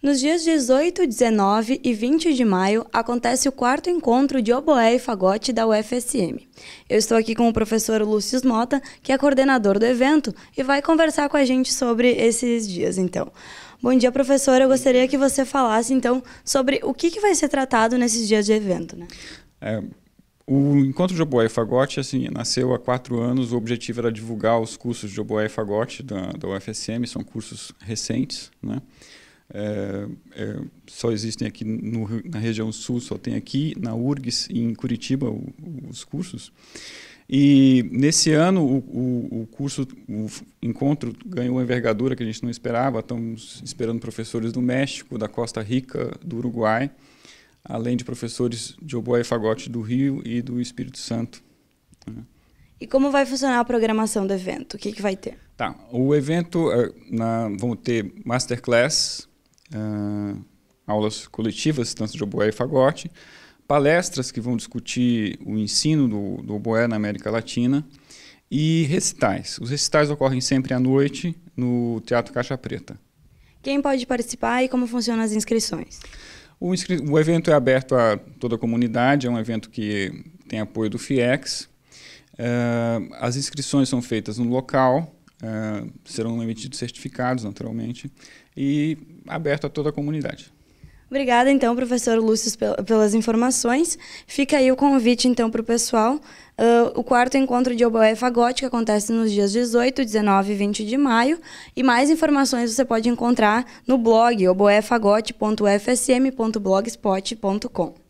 Nos dias 18, 19 e 20 de maio acontece o quarto encontro de oboé e fagote da UFSM. Eu estou aqui com o professor Lúcio Mota, que é coordenador do evento e vai conversar com a gente sobre esses dias, então. Bom dia, professor. Eu gostaria que você falasse, então, sobre o que, que vai ser tratado nesses dias de evento. Né? É, o encontro de Oboé e Fagote assim, nasceu há quatro anos. O objetivo era divulgar os cursos de Oboé e Fagote da, da UFSM. São cursos recentes, né? É, é, só existem aqui no, na região sul, só tem aqui na URGS em Curitiba o, os cursos. E nesse ano o, o, o, curso, o encontro ganhou uma envergadura que a gente não esperava. Estamos esperando professores do México, da Costa Rica, do Uruguai, além de professores de Oboé e Fagote do Rio e do Espírito Santo. Né? E como vai funcionar a programação do evento? O que, que vai ter? Tá, o evento, é, na, vão ter masterclass uh, aulas coletivas, tanto de oboé e fagote, palestras que vão discutir o ensino do, do oboé na América Latina e recitais. Os recitais ocorrem sempre à noite no Teatro Caixa Preta. Quem pode participar e como funcionam as inscrições? O, inscri o evento é aberto a toda a comunidade, é um evento que tem apoio do FIEX. Uh, as inscrições são feitas no local, é, serão emitidos certificados, naturalmente, e aberto a toda a comunidade. Obrigada, então, professor Lúcio, pelas informações. Fica aí o convite, então, para o pessoal. Uh, o quarto encontro de Oboé Fagote, que acontece nos dias 18, 19 e 20 de maio. E mais informações você pode encontrar no blog oboefagote.fsm.blogspot.com.